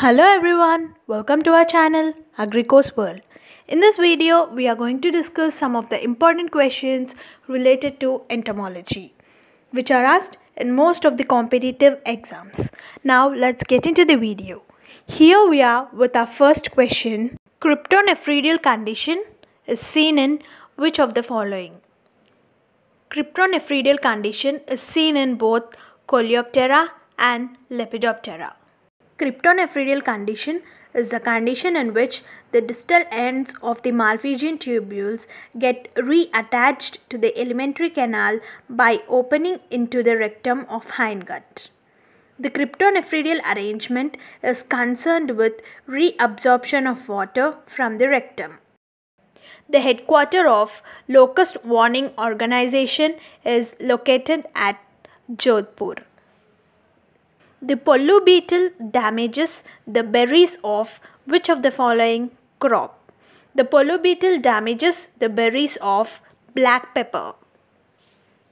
Hello everyone, welcome to our channel AgriCourse World. In this video, we are going to discuss some of the important questions related to entomology, which are asked in most of the competitive exams. Now let's get into the video. Here we are with our first question. Cryptonephridial condition is seen in which of the following? Cryptonephridial condition is seen in both Coleoptera and Lepidoptera. Cryptonephridial condition is the condition in which the distal ends of the Malpighian tubules get reattached to the alimentary canal by opening into the rectum of hindgut. The cryptonephridial arrangement is concerned with reabsorption of water from the rectum. The headquarter of Locust Warning Organization is located at Jodhpur. The pollu beetle damages the berries of which of the following crop? The pollu beetle damages the berries of black pepper.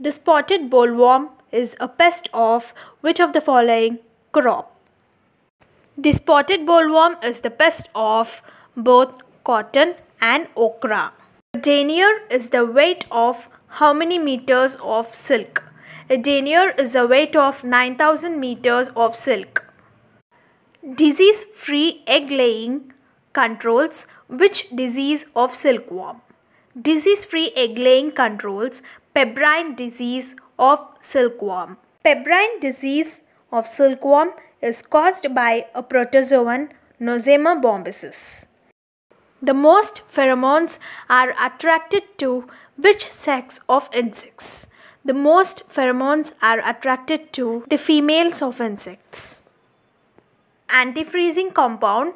The spotted bollworm is a pest of which of the following crop? The spotted bollworm is the pest of both cotton and okra. denier is the weight of how many meters of silk? A denier is a weight of 9000 meters of silk. Disease free egg laying controls which disease of silkworm? Disease free egg laying controls pebrine disease of silkworm. Pebrine disease of silkworm is caused by a protozoan Nosema bombycis. The most pheromones are attracted to which sex of insects? the most pheromones are attracted to the females of insects. Antifreezing compound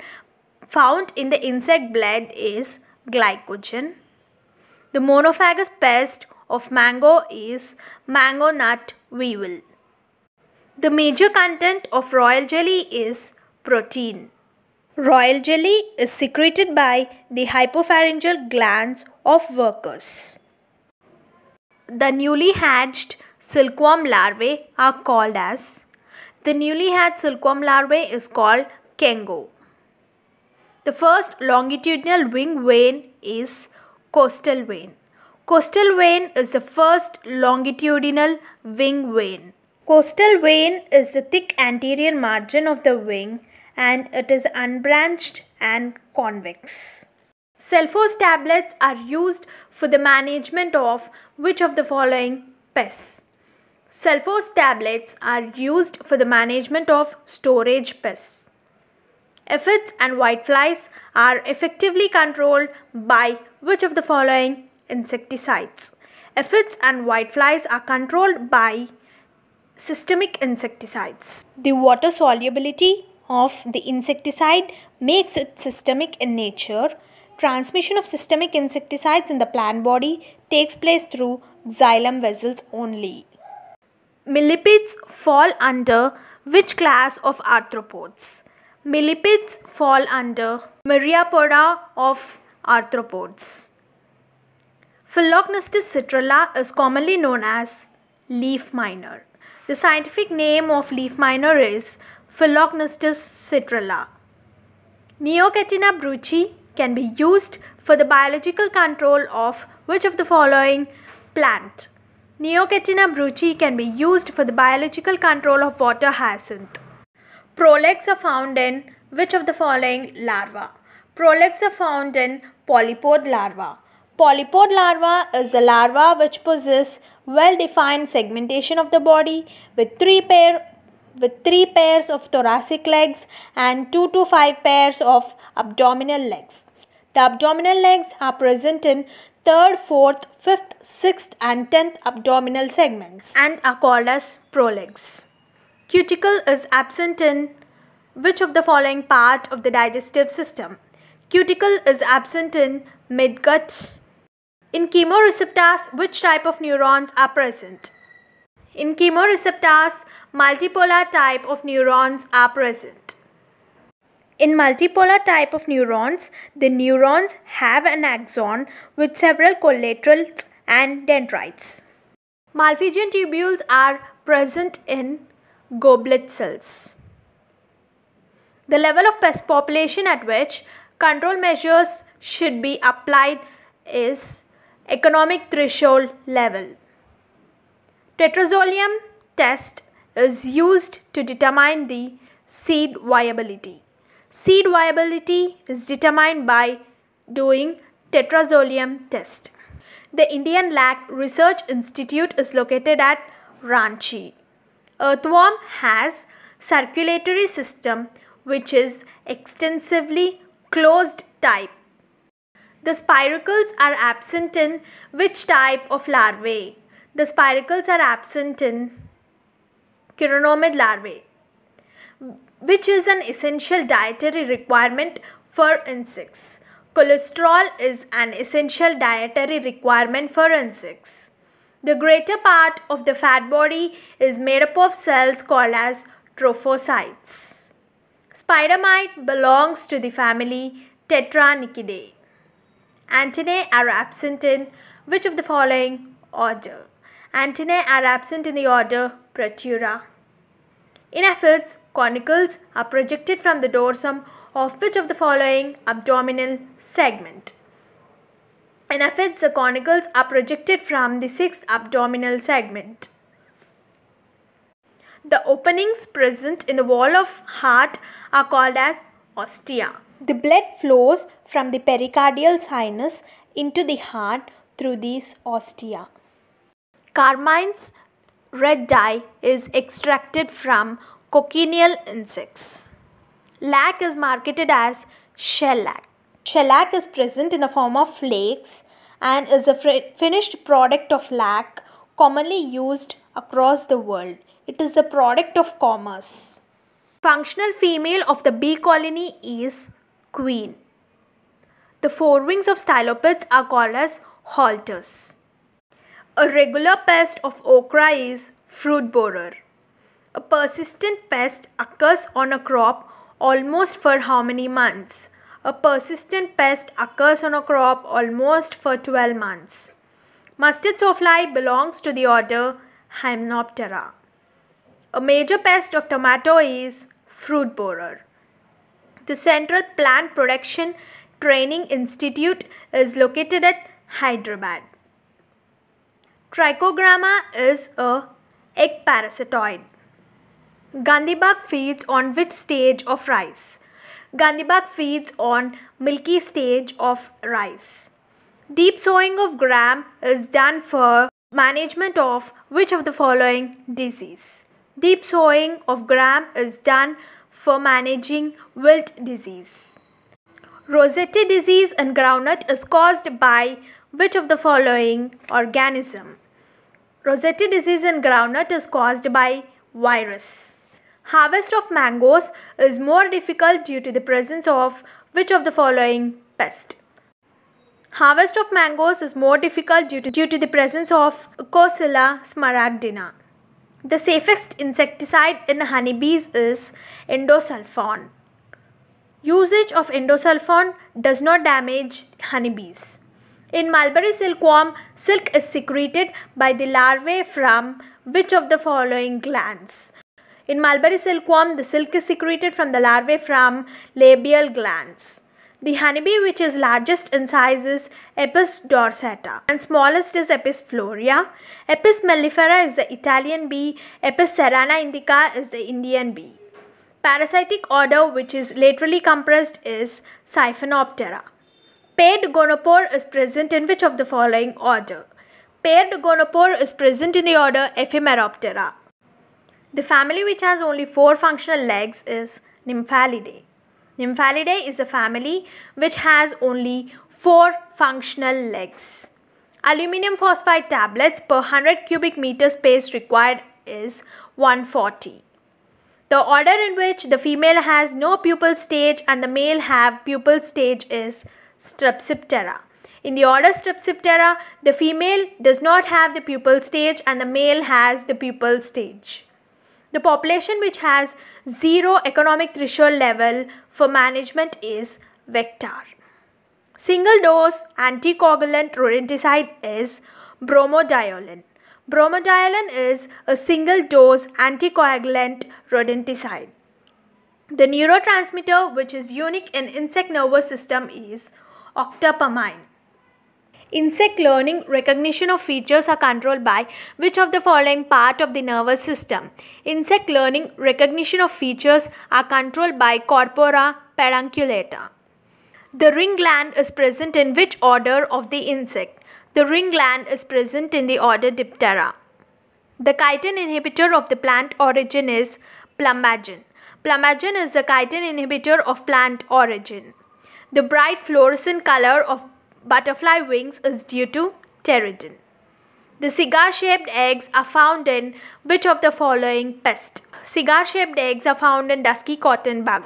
found in the insect blood is glycogen. The monophagous pest of mango is mango nut weevil. The major content of royal jelly is protein. Royal jelly is secreted by the hypopharyngeal glands of workers the newly hatched silkworm larvae are called as the newly hatched silkworm larvae is called kengo. The first longitudinal wing vein is costal vein. Costal vein is the first longitudinal wing vein. Costal vein is the thick anterior margin of the wing and it is unbranched and convex. Sulfose tablets are used for the management of which of the following pests? Sulfose tablets are used for the management of storage pests. Aphids and whiteflies are effectively controlled by which of the following insecticides? Aphids and whiteflies are controlled by systemic insecticides. The water solubility of the insecticide makes it systemic in nature transmission of systemic insecticides in the plant body takes place through xylem vessels only. Millipedes fall under which class of arthropods? Millipedes fall under Myriapoda of arthropods. Phylognistis citrella is commonly known as leaf miner. The scientific name of leaf miner is Phylognistis citrella. Neocatina brucei can be used for the biological control of which of the following plant? Neocatina bruchi can be used for the biological control of water hyacinth. Prolegs are found in which of the following larva? Prolegs are found in polypod larva. Polypod larva is a larva which possess well-defined segmentation of the body with three pair with 3 pairs of thoracic legs and 2 to 5 pairs of abdominal legs. The abdominal legs are present in 3rd, 4th, 5th, 6th and 10th abdominal segments and are called as prolegs. Cuticle is absent in which of the following part of the digestive system? Cuticle is absent in midgut. In chemoreceptors, which type of neurons are present? In chemoreceptors, multipolar type of neurons are present. In multipolar type of neurons, the neurons have an axon with several collaterals and dendrites. Malphigian tubules are present in goblet cells. The level of pest population at which control measures should be applied is economic threshold level. Tetrazolium test is used to determine the seed viability. Seed viability is determined by doing tetrazolium test. The Indian Lac Research Institute is located at Ranchi. Earthworm has circulatory system which is extensively closed type. The spiracles are absent in which type of larvae? The spiracles are absent in chironomid larvae, which is an essential dietary requirement for insects. Cholesterol is an essential dietary requirement for insects. The greater part of the fat body is made up of cells called as trophocytes. Spider mite belongs to the family Tetranychidae. Antennae are absent in which of the following order? antennae are absent in the order Pratura. In aphids, conicals are projected from the dorsum of which of the following abdominal segment? In aphids, the conicals are projected from the sixth abdominal segment. The openings present in the wall of heart are called as ostia. The blood flows from the pericardial sinus into the heart through these ostia. Carmine's red dye is extracted from cochineal insects. Lac is marketed as shellac. Shellac is present in the form of flakes and is a finished product of lac commonly used across the world. It is the product of commerce. Functional female of the bee colony is queen. The forewings of stylopids are called as halters. A regular pest of okra is fruit borer. A persistent pest occurs on a crop almost for how many months? A persistent pest occurs on a crop almost for 12 months. Mustard sawfly belongs to the order Hymenoptera. A major pest of tomato is fruit borer. The Central Plant Production Training Institute is located at Hyderabad. Trichogramma is a egg parasitoid. Gandhibug feeds on which stage of rice? Gandhibug feeds on milky stage of rice. Deep sowing of gram is done for management of which of the following disease? Deep sowing of gram is done for managing wilt disease. Rosette disease in groundnut is caused by which of the following organism? Rosette disease in groundnut is caused by virus. Harvest of mangoes is more difficult due to the presence of which of the following pest? Harvest of mangoes is more difficult due to, due to the presence of Cochella smaragdina. The safest insecticide in honeybees is endosulfan. Usage of endosulfan does not damage honeybees. In mulberry silkworm, silk is secreted by the larvae from which of the following glands? In mulberry silkworm, the silk is secreted from the larvae from labial glands. The honeybee which is largest in size is Apis dorsata and smallest is Apis florea. Apis mellifera is the Italian bee. Apis serrana indica is the Indian bee. Parasitic order which is laterally compressed is Siphonoptera. Paired gonopore is present in which of the following order? Paired gonopore is present in the order Ephemeroptera. The family which has only four functional legs is Nymphalidae. Nymphalidae is a family which has only four functional legs. Aluminium phosphide tablets per 100 cubic meter space required is 140. The order in which the female has no pupal stage and the male have pupal stage is Strepsiptera. In the order Strepsiptera, the female does not have the pupal stage and the male has the pupal stage. The population which has zero economic threshold level for management is Vector. Single dose anticoagulant rodenticide is bromodiolin. Bromodiolin is a single dose anticoagulant rodenticide. The neurotransmitter which is unique in insect nervous system is octopamine. Insect learning recognition of features are controlled by which of the following part of the nervous system? Insect learning recognition of features are controlled by corpora pedunculata. The ring gland is present in which order of the insect? The ring gland is present in the order Diptera. The chitin inhibitor of the plant origin is plumagen. Plumagen is the chitin inhibitor of plant origin. The bright fluorescent color of butterfly wings is due to pteridin. The cigar-shaped eggs are found in which of the following pest? Cigar-shaped eggs are found in dusky cotton bug.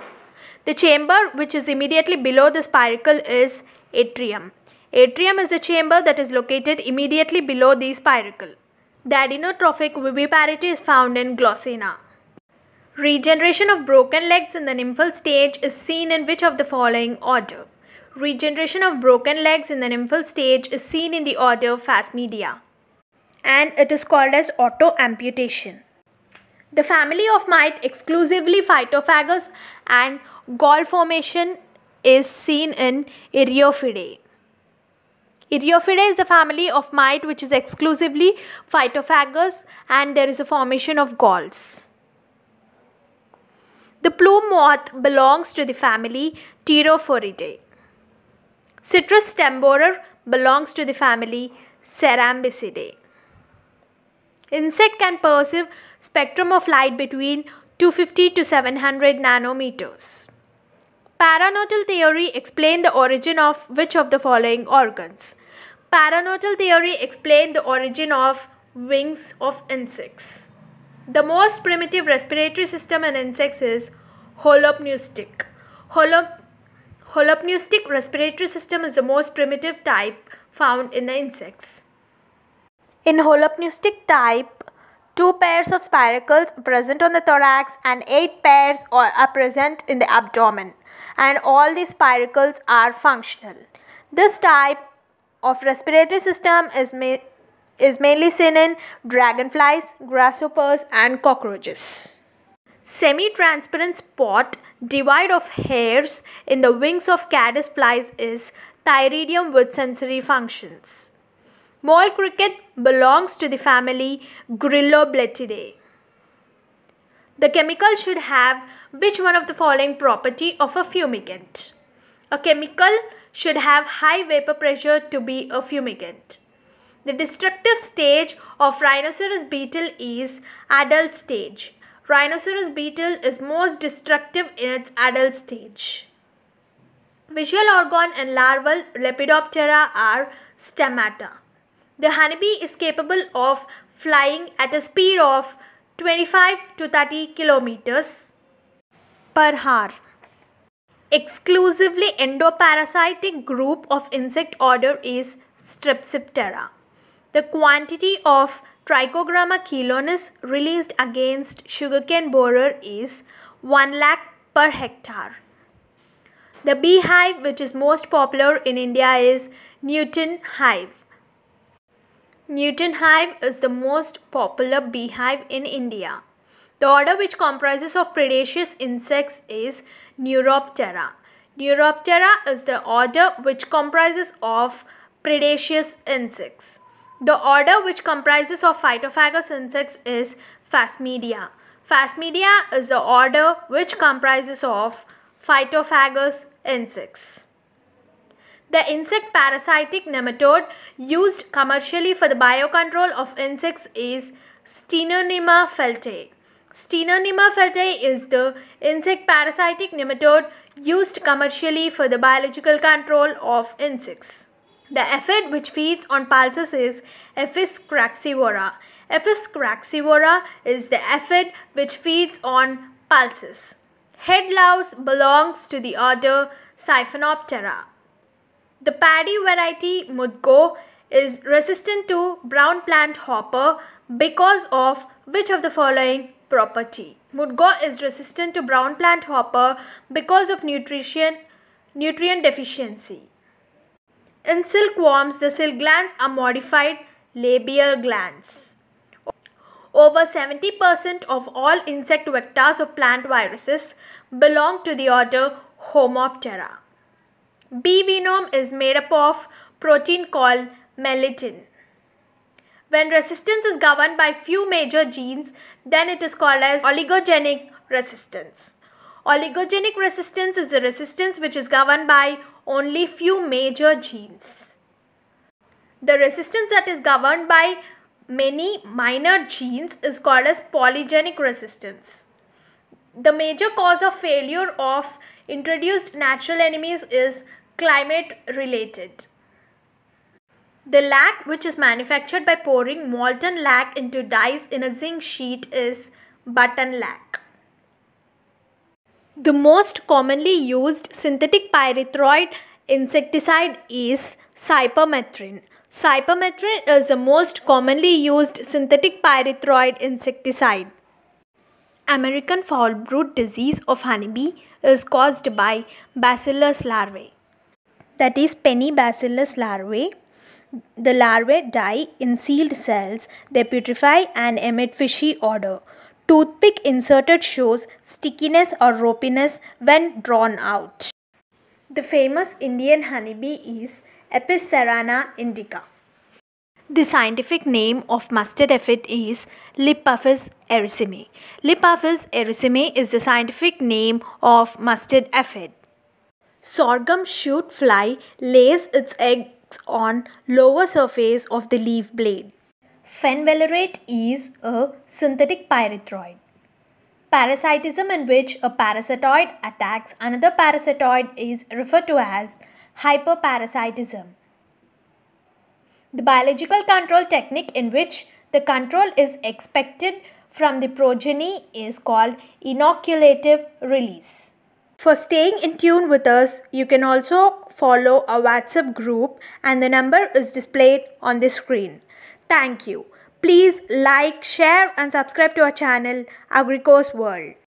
The chamber which is immediately below the spiracle is atrium. Atrium is the chamber that is located immediately below the spiracle. The adenotrophic viviparity is found in Glossina. Regeneration of broken legs in the nymphal stage is seen in which of the following order? Regeneration of broken legs in the nymphal stage is seen in the order media. and it is called as autoamputation. The family of mite exclusively phytophagous and gall formation is seen in Iriophidae. Iriophidae is a family of mite which is exclusively phytophagous and there is a formation of galls. The plume moth belongs to the family Pterophoridae. Citrus temborer belongs to the family Cerambycidae. Insect can perceive spectrum of light between 250 to 700 nanometers. Paranotal theory explain the origin of which of the following organs? Paranotal theory explain the origin of wings of insects. The most primitive respiratory system in insects is holopneustic. Holop- holopneustic respiratory system is the most primitive type found in the insects. In holopneustic type, two pairs of spiracles are present on the thorax and eight pairs are present in the abdomen and all these spiracles are functional. This type of respiratory system is made is mainly seen in dragonflies, grasshoppers, and cockroaches. Semi transparent spot divide of hairs in the wings of caddisflies is thyridium with sensory functions. Mole cricket belongs to the family Grilloblattidae. The chemical should have which one of the following property of a fumigant? A chemical should have high vapor pressure to be a fumigant. The destructive stage of rhinoceros beetle is adult stage. Rhinoceros beetle is most destructive in its adult stage. Visual organ in larval Lepidoptera are stemata. The honeybee is capable of flying at a speed of 25 to 30 kilometers per hour. Exclusively endoparasitic group of insect order is Strepsiptera the quantity of Trichogramma chelonis released against sugarcane borer is 1 lakh per hectare. The beehive which is most popular in India is Newton hive. Newton hive is the most popular beehive in India. The order which comprises of predaceous insects is Neuroptera. Neuroptera is the order which comprises of predaceous insects. The order which comprises of phytophagous insects is Phasmedia. Phasmedia is the order which comprises of phytophagous insects. The insect parasitic nematode used commercially for the biocontrol of insects is Stenonema feltae. Stenonema feltae is the insect parasitic nematode used commercially for the biological control of insects. The aphid which feeds on pulses is Aphis craxivora. Aphis craxivora is the aphid which feeds on pulses. Head louse belongs to the order Siphonoptera. The paddy variety Mudgo is resistant to brown plant hopper because of which of the following property? Mudgo is resistant to brown plant hopper because of nutrition nutrient deficiency. In silkworms, the silk glands are modified labial glands. Over 70% of all insect vectors of plant viruses belong to the order Homoptera. B venom is made up of protein called melitin. When resistance is governed by few major genes, then it is called as oligogenic resistance. Oligogenic resistance is a resistance which is governed by only few major genes. The resistance that is governed by many minor genes is called as polygenic resistance. The major cause of failure of introduced natural enemies is climate related. The lac which is manufactured by pouring molten lac into dyes in a zinc sheet is button lac. The most commonly used synthetic pyrethroid insecticide is cypermethrin. Cypermethrin is the most commonly used synthetic pyrethroid insecticide. American foul brood disease of honeybee is caused by bacillus larvae. That is bacillus larvae. The larvae die in sealed cells. They putrefy and emit fishy odor. Toothpick inserted shows stickiness or ropiness when drawn out. The famous Indian honeybee is Apis cerana indica. The scientific name of mustard aphid is Lipaphis erysimae. Lipaphis erysimae is the scientific name of mustard aphid. Sorghum shoot fly lays its eggs on lower surface of the leaf blade. Fenvalerate is a synthetic pyrethroid. Parasitism in which a parasitoid attacks another parasitoid is referred to as hyperparasitism. The biological control technique in which the control is expected from the progeny is called inoculative release. For staying in tune with us, you can also follow our WhatsApp group and the number is displayed on the screen. Thank you. Please like, share and subscribe to our channel Agrico's World.